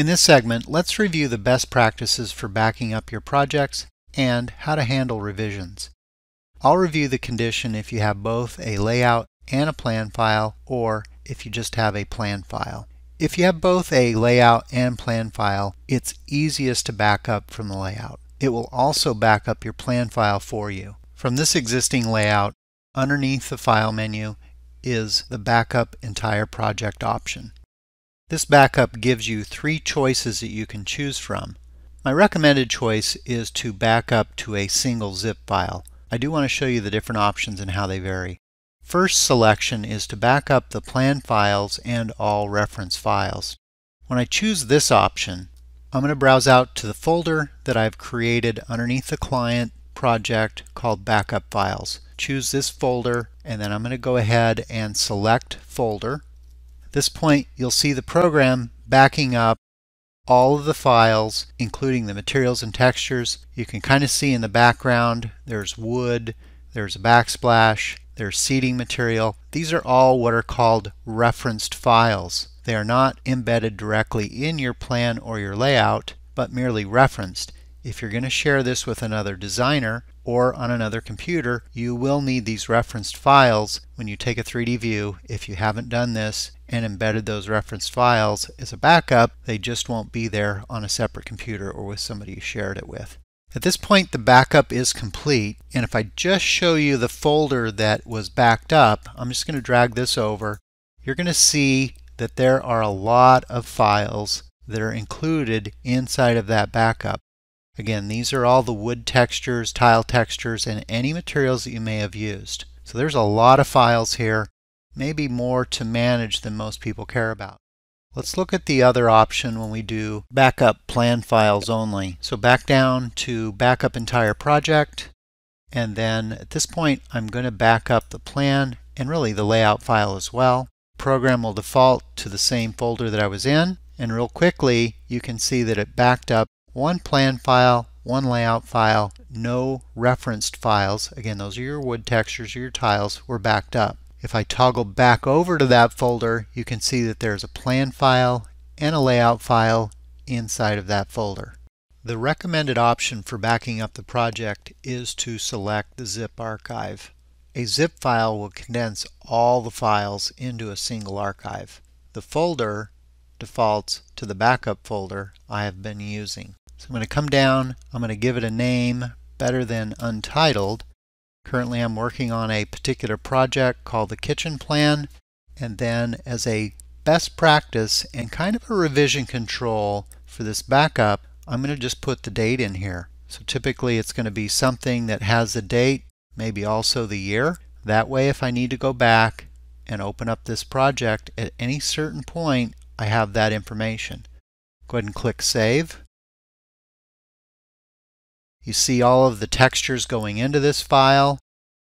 In this segment, let's review the best practices for backing up your projects and how to handle revisions. I'll review the condition if you have both a layout and a plan file or if you just have a plan file. If you have both a layout and plan file, it's easiest to back up from the layout. It will also back up your plan file for you. From this existing layout, underneath the File menu is the Backup Entire Project option. This backup gives you three choices that you can choose from. My recommended choice is to back up to a single zip file. I do want to show you the different options and how they vary. First selection is to back up the plan files and all reference files. When I choose this option, I'm going to browse out to the folder that I've created underneath the client project called Backup Files. Choose this folder and then I'm going to go ahead and select Folder this point, you'll see the program backing up all of the files, including the materials and textures. You can kind of see in the background, there's wood, there's a backsplash, there's seeding material. These are all what are called referenced files. They are not embedded directly in your plan or your layout, but merely referenced. If you're going to share this with another designer or on another computer, you will need these referenced files when you take a 3D view. If you haven't done this and embedded those referenced files as a backup, they just won't be there on a separate computer or with somebody you shared it with. At this point, the backup is complete, and if I just show you the folder that was backed up, I'm just going to drag this over. You're going to see that there are a lot of files that are included inside of that backup. Again, these are all the wood textures, tile textures, and any materials that you may have used. So there's a lot of files here, maybe more to manage than most people care about. Let's look at the other option when we do backup plan files only. So back down to backup entire project. And then at this point, I'm going to back up the plan and really the layout file as well. Program will default to the same folder that I was in. And real quickly, you can see that it backed up one plan file, one layout file, no referenced files. Again, those are your wood textures, your tiles, were backed up. If I toggle back over to that folder, you can see that there's a plan file and a layout file inside of that folder. The recommended option for backing up the project is to select the zip archive. A zip file will condense all the files into a single archive. The folder defaults to the backup folder I have been using. So I'm going to come down, I'm going to give it a name better than untitled. Currently I'm working on a particular project called the kitchen plan and then as a best practice and kind of a revision control for this backup, I'm going to just put the date in here. So typically it's going to be something that has the date, maybe also the year. That way if I need to go back and open up this project at any certain point, I have that information. Go ahead and click Save. You see all of the textures going into this file.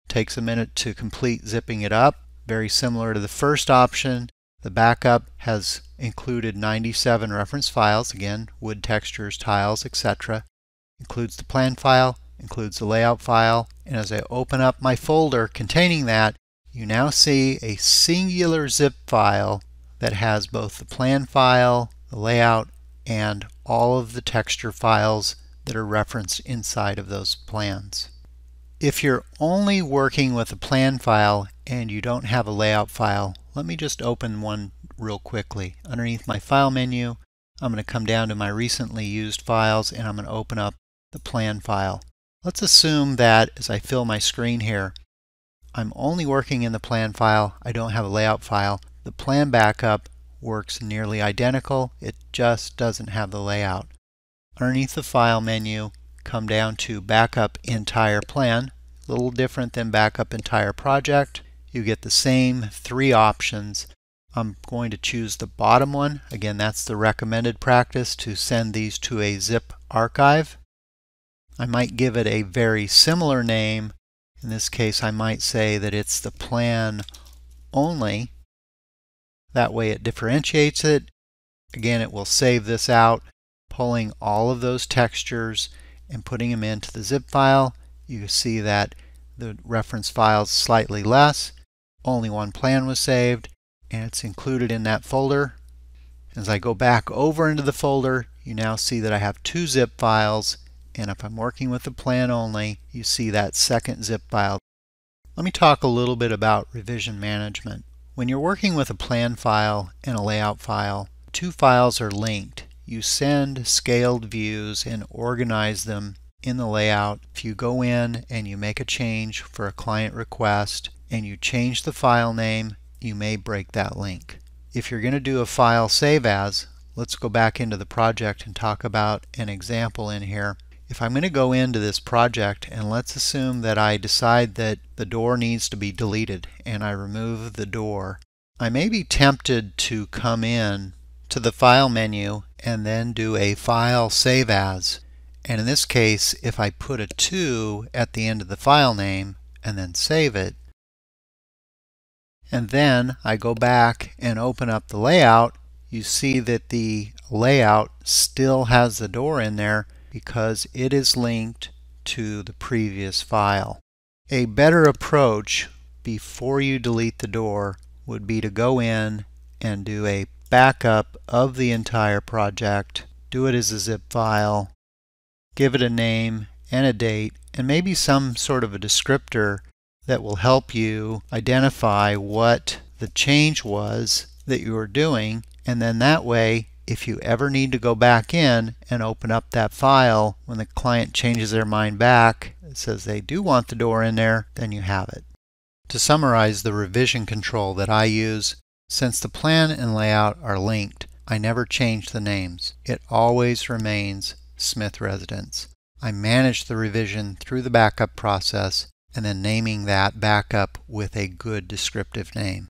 Takes a minute to complete zipping it up. Very similar to the first option. The backup has included 97 reference files, again, wood textures, tiles, etc. Includes the plan file, includes the layout file, and as I open up my folder containing that, you now see a singular zip file that has both the plan file, the layout, and all of the texture files that are referenced inside of those plans. If you're only working with a plan file and you don't have a layout file, let me just open one real quickly. Underneath my File menu, I'm going to come down to my recently used files and I'm going to open up the plan file. Let's assume that as I fill my screen here, I'm only working in the plan file, I don't have a layout file. The plan backup works nearly identical, it just doesn't have the layout underneath the File menu, come down to Backup Entire Plan, a little different than Backup Entire Project. You get the same three options. I'm going to choose the bottom one. Again, that's the recommended practice to send these to a zip archive. I might give it a very similar name. In this case, I might say that it's the plan only. That way it differentiates it. Again, it will save this out pulling all of those textures and putting them into the zip file. You see that the reference file is slightly less. Only one plan was saved and it's included in that folder. As I go back over into the folder, you now see that I have two zip files and if I'm working with the plan only, you see that second zip file. Let me talk a little bit about revision management. When you're working with a plan file and a layout file, two files are linked you send scaled views and organize them in the layout. If you go in and you make a change for a client request and you change the file name, you may break that link. If you're going to do a file save as, let's go back into the project and talk about an example in here. If I'm going to go into this project and let's assume that I decide that the door needs to be deleted and I remove the door, I may be tempted to come in to the file menu and then do a File Save As. And in this case, if I put a 2 at the end of the file name and then save it, and then I go back and open up the layout, you see that the layout still has the door in there because it is linked to the previous file. A better approach before you delete the door would be to go in and do a backup of the entire project, do it as a zip file, give it a name and a date, and maybe some sort of a descriptor that will help you identify what the change was that you were doing. And then that way, if you ever need to go back in and open up that file, when the client changes their mind back, says they do want the door in there, then you have it. To summarize the revision control that I use, since the plan and layout are linked, I never change the names. It always remains Smith Residence. I manage the revision through the backup process and then naming that backup with a good descriptive name.